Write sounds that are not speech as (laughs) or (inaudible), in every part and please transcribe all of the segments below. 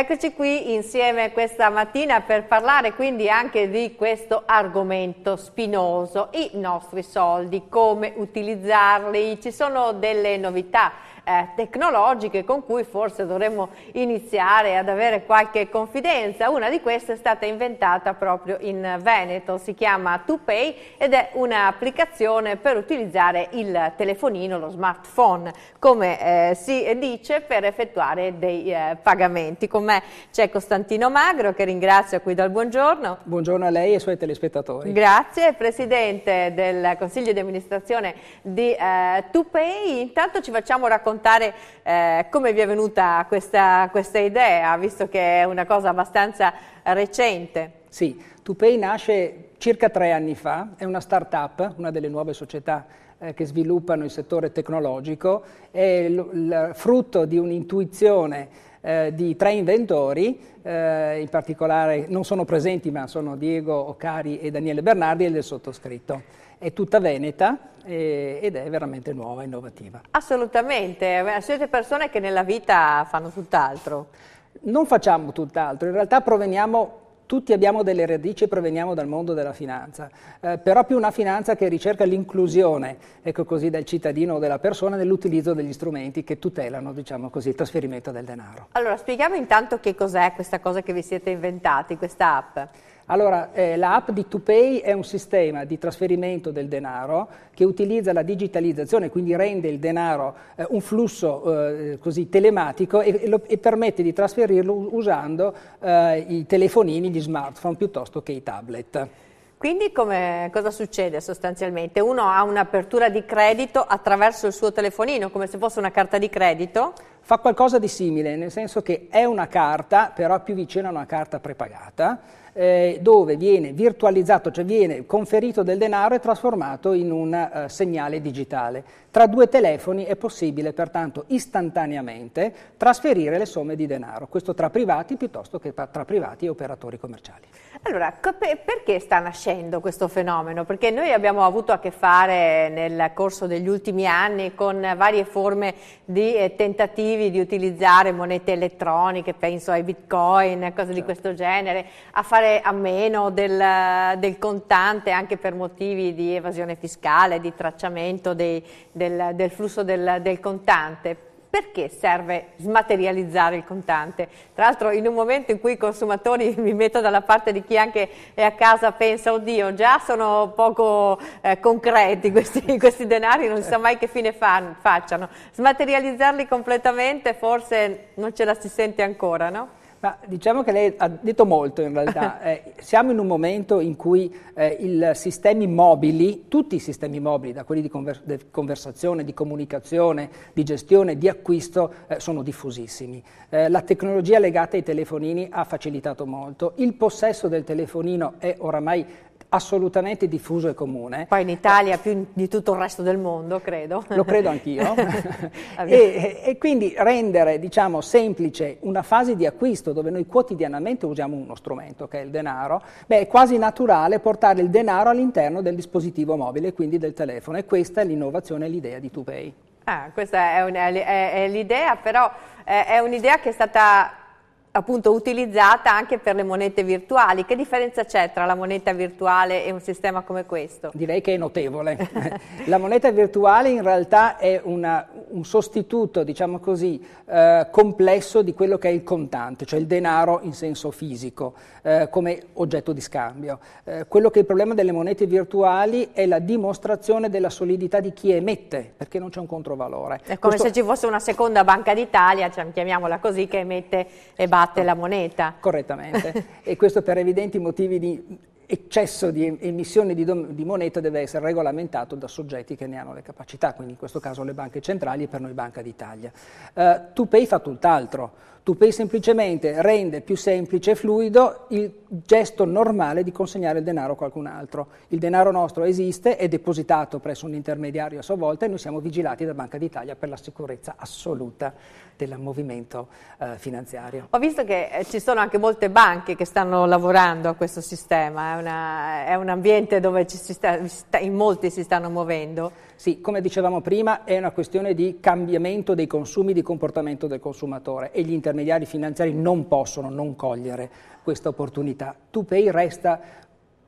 Eccoci qui insieme questa mattina per parlare quindi anche di questo argomento spinoso, i nostri soldi, come utilizzarli. Ci sono delle novità eh, tecnologiche con cui forse dovremmo iniziare ad avere qualche confidenza. Una di queste è stata inventata proprio in Veneto, si chiama TuPay ed è un'applicazione per utilizzare il telefonino, lo smartphone, come eh, si dice, per effettuare dei eh, pagamenti. Con me c'è Costantino Magro che ringrazio qui dal buongiorno. Buongiorno a lei e ai suoi telespettatori. Grazie, Presidente del Consiglio di amministrazione di eh, TuPay. Intanto ci facciamo raccontare raccontare eh, come vi è venuta questa, questa, idea, visto che è una cosa abbastanza recente. Sì, Tupei nasce circa tre anni fa, è una start-up, una delle nuove società eh, che sviluppano il settore tecnologico, è il frutto di un'intuizione eh, di tre inventori, eh, in particolare non sono presenti ma sono Diego Ocari e Daniele Bernardi e del sottoscritto è tutta veneta eh, ed è veramente nuova, innovativa. Assolutamente, eh, siete persone che nella vita fanno tutt'altro. Non facciamo tutt'altro, in realtà proveniamo tutti abbiamo delle radici e proveniamo dal mondo della finanza, eh, però più una finanza che ricerca l'inclusione, ecco così, del cittadino o della persona nell'utilizzo degli strumenti che tutelano, diciamo così, il trasferimento del denaro. Allora, spieghiamo intanto che cos'è questa cosa che vi siete inventati, questa app. Allora, eh, la app di ToPay è un sistema di trasferimento del denaro che utilizza la digitalizzazione, quindi rende il denaro eh, un flusso eh, così telematico e, e, lo, e, permette di trasferirlo usando eh, i telefonini, gli smartphone piuttosto che i tablet. Quindi cosa succede sostanzialmente? Uno ha un'apertura di credito attraverso il suo telefonino, come se fosse una carta di credito? fa qualcosa di simile, nel senso che è una carta, però più vicina a una carta prepagata, eh, dove viene virtualizzato, cioè viene conferito del denaro e trasformato in un eh, segnale digitale. Tra due telefoni è possibile pertanto istantaneamente trasferire le somme di denaro, questo tra privati piuttosto che tra privati e operatori commerciali. Allora, perché sta nascendo questo fenomeno? Perché noi abbiamo avuto a che fare nel corso degli ultimi anni con varie forme di eh, tentativi tentativi di utilizzare monete elettroniche, penso ai bitcoin, cose di certo. questo genere, a fare a meno del, del contante anche per motivi di evasione fiscale, di tracciamento dei, del, del, flusso del, del contante perché serve smaterializzare il contante? Tra l'altro in un momento in cui i consumatori, (laughs) mi metto dalla parte di chi anche è a casa, pensa, oddio, già sono poco eh, concreti questi, (laughs) questi, denari, non si sa mai che fine fan, facciano. Smaterializzarli completamente forse non ce la si sente ancora, no? Ma diciamo che lei ha detto molto in realtà. (laughs) Eh, siamo in un momento in cui eh, i sistemi mobili, tutti i sistemi mobili, da quelli di, conver- di, conversazione, di comunicazione, di gestione, di acquisto, eh, sono diffusissimi. Eh, la tecnologia legata ai telefonini ha facilitato molto. Il possesso del telefonino è oramai assolutamente diffuso e comune. Poi in Italia più di tutto il resto del mondo, credo. Lo credo anch'io. (laughs) e, e, quindi rendere, diciamo, semplice una fase di acquisto dove noi quotidianamente usiamo uno strumento che è il denaro, beh, è quasi naturale portare il denaro all'interno del dispositivo mobile, quindi del telefono. E questa è l'innovazione e l'idea di 2Pay. Ah, questa è, un, è, è l'idea, però è un'idea che è stata appunto utilizzata anche per le monete virtuali. Che differenza c'è tra la moneta virtuale e un sistema come questo? Direi che è notevole. (laughs) la moneta virtuale in realtà è una, un sostituto, diciamo così, eh, complesso di quello che è il contante, cioè il denaro in senso fisico, eh, come oggetto di scambio. Eh, quello che è il problema delle monete virtuali è la dimostrazione della solidità di chi emette, perché non c'è un controvalore. È come Questo... se ci fosse una seconda Banca d'Italia, cioè, chiamiamola così, che emette e basta batte la moneta. Correttamente. e questo per evidenti motivi di eccesso di emissione di, dom- di, moneta deve essere regolamentato da soggetti che ne hanno le capacità, quindi in questo caso le banche centrali e per noi Banca d'Italia. uh, Tupay fa tutt'altro, Tupay semplicemente rende più semplice e fluido il gesto normale di consegnare il denaro a qualcun altro. Il denaro nostro esiste, è depositato presso un intermediario a sua volta e noi siamo vigilati da Banca d'Italia per la sicurezza assoluta del movimento uh, finanziario. Ho visto che eh, ci sono anche molte banche che stanno lavorando a questo sistema. Eh? una, è un ambiente dove sta, sta, in molti si stanno muovendo. Sì, come dicevamo prima, è una questione di cambiamento dei consumi, di comportamento del consumatore e gli intermediari finanziari non possono non cogliere questa opportunità. 2Pay resta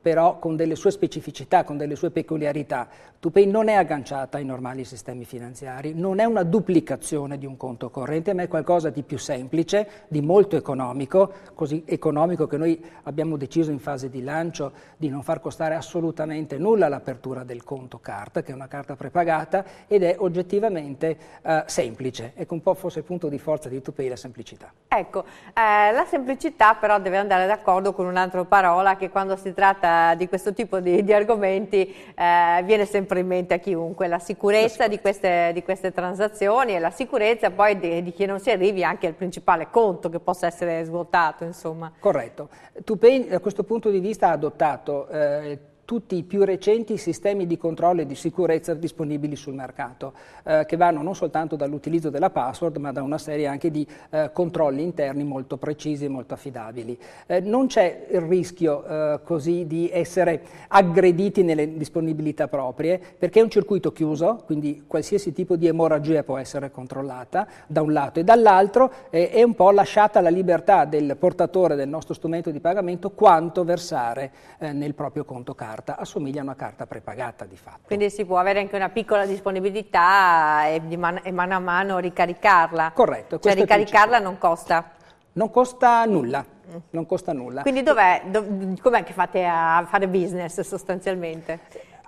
però con delle sue specificità, con delle sue peculiarità. Tupei non è agganciata ai normali sistemi finanziari, non è una duplicazione di un conto corrente, ma è qualcosa di più semplice, di molto economico, così economico che noi abbiamo deciso in fase di lancio di non far costare assolutamente nulla l'apertura del conto carta, che è una carta prepagata ed è oggettivamente eh, semplice. Ecco un po' forse il punto di forza di Tupei la semplicità. Ecco, eh, la semplicità però deve andare d'accordo con un'altra parola che quando si tratta eh, di questo tipo di, di argomenti eh, viene sempre in mente a chiunque, la sicurezza di queste, di queste transazioni e la sicurezza poi di, di, chi non si arrivi anche al principale conto che possa essere svuotato. Insomma. Corretto. Tupin da questo punto di vista ha adottato eh, tutti i più recenti sistemi di controllo e di sicurezza disponibili sul mercato, eh, che vanno non soltanto dall'utilizzo della password, ma da una serie anche di eh, controlli interni molto precisi e molto affidabili. Eh, non c'è il rischio eh, così di essere aggrediti nelle disponibilità proprie, perché è un circuito chiuso, quindi qualsiasi tipo di emorragia può essere controllata da un lato e dall'altro eh, è un po' lasciata la libertà del portatore del nostro strumento di pagamento quanto versare eh, nel proprio conto carico carta assomiglia a una carta prepagata di fatto. Quindi si può avere anche una piccola disponibilità e, di man e mano a mano ricaricarla. Corretto. Cioè ricaricarla non costa? Non costa nulla. Mm. Non costa nulla. Quindi dov'è, dov com'è che fate a fare business sostanzialmente?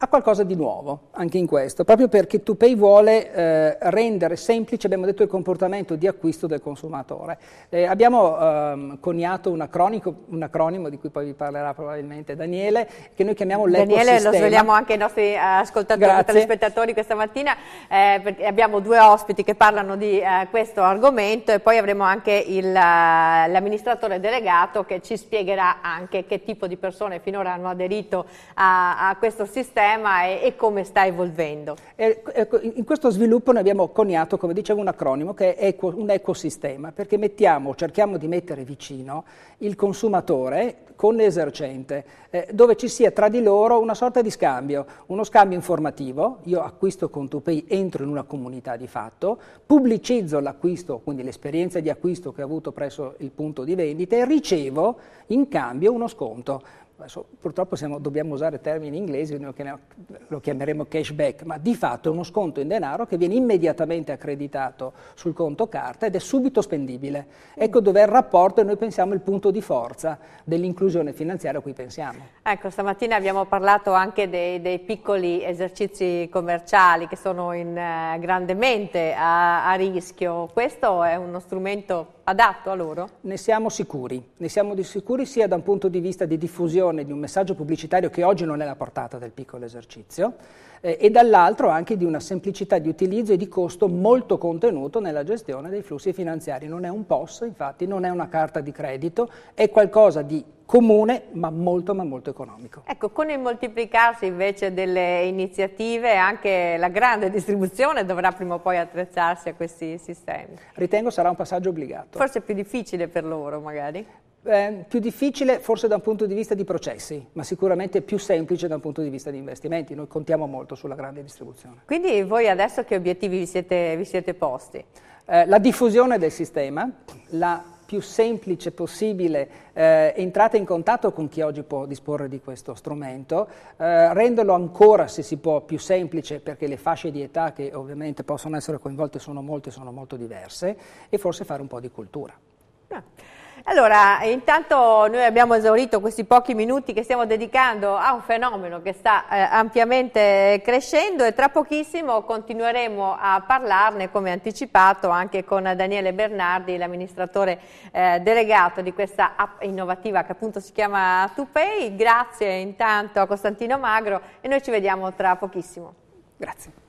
ha qualcosa di nuovo anche in questo, proprio perché Tupay vuole eh, rendere semplice, abbiamo detto, il comportamento di acquisto del consumatore. Eh, abbiamo ehm, coniato un, acronico, un, acronimo di cui poi vi parlerà probabilmente Daniele, che noi chiamiamo l'ecosistema. Daniele, lo svegliamo anche ai nostri eh, ascoltatori e telespettatori questa mattina, eh, abbiamo due ospiti che parlano di eh, questo argomento e poi avremo anche il, eh, l'amministratore delegato che ci spiegherà anche che tipo di persone finora hanno aderito a, a questo sistema problema e, e come sta evolvendo. Ecco, in questo sviluppo noi abbiamo coniato, come dicevo, un acronimo che è eco, un ecosistema, perché mettiamo, cerchiamo di mettere vicino il consumatore con l'esercente, eh, dove ci sia tra di loro una sorta di scambio, uno scambio informativo, io acquisto con Tupay, entro in una comunità di fatto, pubblicizzo l'acquisto, quindi l'esperienza di acquisto che ho avuto presso il punto di vendita e ricevo in cambio uno sconto Adesso, purtroppo siamo, dobbiamo usare termini inglesi, lo chiameremo cashback, ma di fatto è uno sconto in denaro che viene immediatamente accreditato sul conto carta ed è subito spendibile. Ecco dove è il rapporto e noi pensiamo il punto di forza dell'inclusione finanziaria a cui pensiamo. Ecco, stamattina abbiamo parlato anche dei, dei piccoli esercizi commerciali che sono in, eh, grandemente a, a rischio. Questo è uno strumento adatto a loro? Ne siamo sicuri, ne siamo sicuri sia da un punto di vista di diffusione di un messaggio pubblicitario che oggi non è la portata del piccolo esercizio, eh, e dall'altro anche di una semplicità di utilizzo e di costo molto contenuto nella gestione dei flussi finanziari. Non è un POS, infatti, non è una carta di credito, è qualcosa di comune ma molto ma molto economico. Ecco, con il moltiplicarsi invece delle iniziative anche la grande distribuzione dovrà prima o poi attrezzarsi a questi sistemi. Ritengo sarà un passaggio obbligato. Forse più difficile per loro magari? Eh, più difficile forse da un punto di vista di processi, ma sicuramente più semplice da un punto di vista di investimenti. Noi contiamo molto sulla grande distribuzione. Quindi voi adesso che obiettivi vi siete, vi siete posti? Eh, la diffusione del sistema, la più semplice possibile eh, entrata in contatto con chi oggi può disporre di questo strumento, eh, renderlo ancora, se si può, più semplice perché le fasce di età che ovviamente possono essere coinvolte sono molte, sono molto diverse e forse fare un po' di cultura. Ah. Allora, intanto noi abbiamo esaurito questi pochi minuti che stiamo dedicando a un fenomeno che sta eh, ampiamente crescendo e tra pochissimo continueremo a parlarne, come anticipato, anche con Daniele Bernardi, l'amministratore eh, delegato di questa app innovativa che appunto si chiama Tupay. Grazie intanto a Costantino Magro e noi ci vediamo tra pochissimo. Grazie.